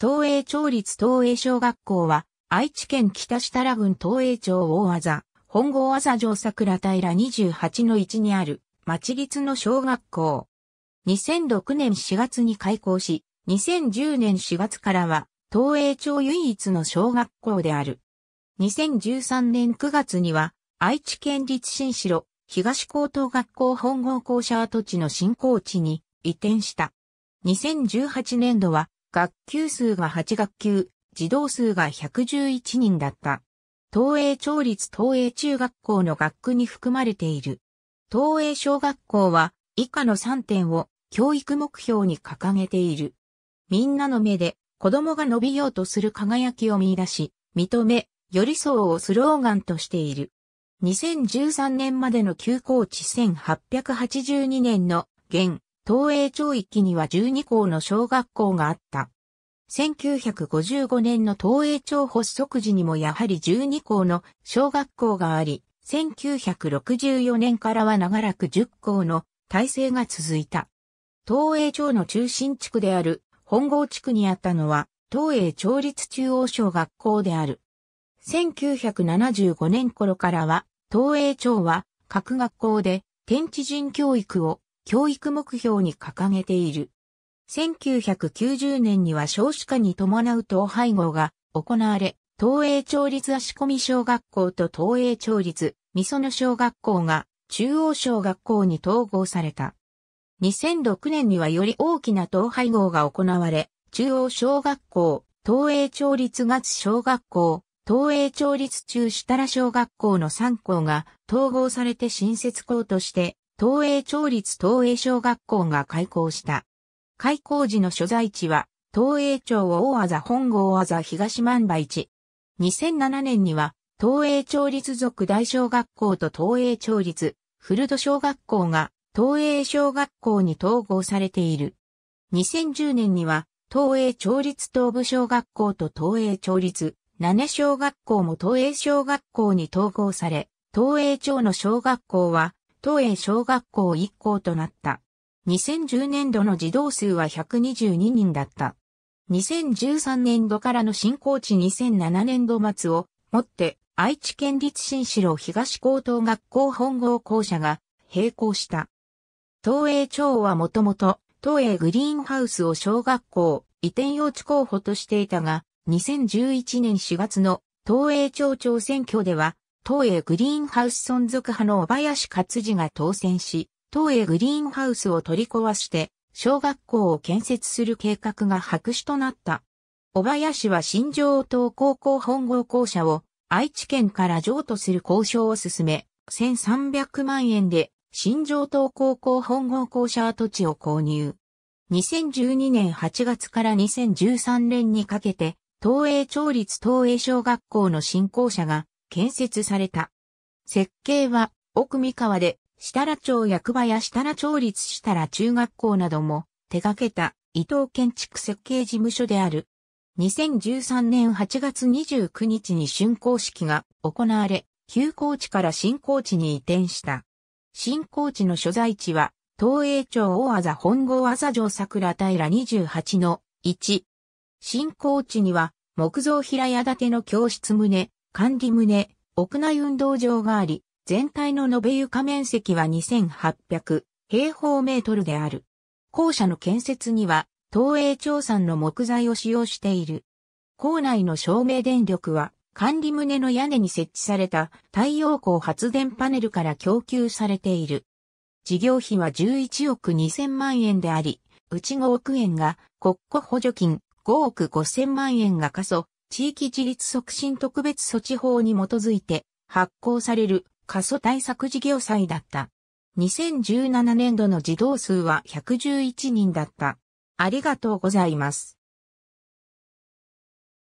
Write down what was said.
東映町立東映小学校は、愛知県北設楽郡東映町大技、本郷朝城桜平28の1にある、町立の小学校。2006年4月に開校し、2010年4月からは、東映町唯一の小学校である。2013年9月には、愛知県立新城、東高等学校本郷校舎跡地の新校地に移転した。2018年度は、学級数が8学級、児童数が111人だった。東映町立東映中学校の学区に含まれている。東映小学校は以下の3点を教育目標に掲げている。みんなの目で子供が伸びようとする輝きを見出し、認め、寄り添うをスローガンとしている。2013年までの休校地1882年の現東映町域には12校の小学校があった。1955年の東映町発足時にもやはり12校の小学校があり、1964年からは長らく10校の体制が続いた。東映町の中心地区である本郷地区にあったのは東映町立中央小学校である。1975年頃からは東映町は各学校で天地人教育を教育目標に掲げている。1990年には少子化に伴う統廃合が行われ、東映町立足込小学校と東映町立美園小学校が中央小学校に統合された。2006年にはより大きな統廃合が行われ、中央小学校、東映町立月小学校、東映町立中設楽小学校の3校が統合されて新設校として東映町立東映小学校が開校した。開校時の所在地は、東映町大和本郷大和東万場市。2007年には、東映町立族大小学校と東映町立、古戸小学校が、東映小学校に統合されている。2010年には、東映町立東部小学校と東映町立、七小学校も東映小学校に統合され、東映町の小学校は、東栄小学校1校となった。2010年度の児童数は122人だった。2013年度からの新校地2007年度末をもって愛知県立新城東高等学校本郷校舎が並行した。東映町はもともと東映グリーンハウスを小学校移転用地候補としていたが、2011年4月の東映町長選挙では東映グリーンハウス存続派の小林勝治が当選し、東映グリーンハウスを取り壊して、小学校を建設する計画が白紙となった。小林は新城東高校本郷校舎を愛知県から譲渡する交渉を進め、1300万円で新城東高校本郷校舎跡地を購入。2012年8月から2013年にかけて、東映町立東映小学校の新校舎が建設された。設計は、奥三河で、設楽町役場や設楽町立設楽中学校なども手掛けた伊藤建築設計事務所である。2013年8月29日に竣工式が行われ、旧高地から新高地に移転した。新高地の所在地は、東映町大麻本郷麻城桜平28の1。新高地には、木造平屋建ての教室棟、管理棟、屋内運動場があり、全体の延べ床面積は2800平方メートルである。校舎の建設には、東映町産の木材を使用している。校内の照明電力は、管理棟の屋根に設置された太陽光発電パネルから供給されている。事業費は11億2000万円であり、うち5億円が国庫補助金5億5000万円が過疎地域自立促進特別措置法に基づいて発行される過疎対策事業祭だった。2017年度の児童数は111人だった。ありがとうございます。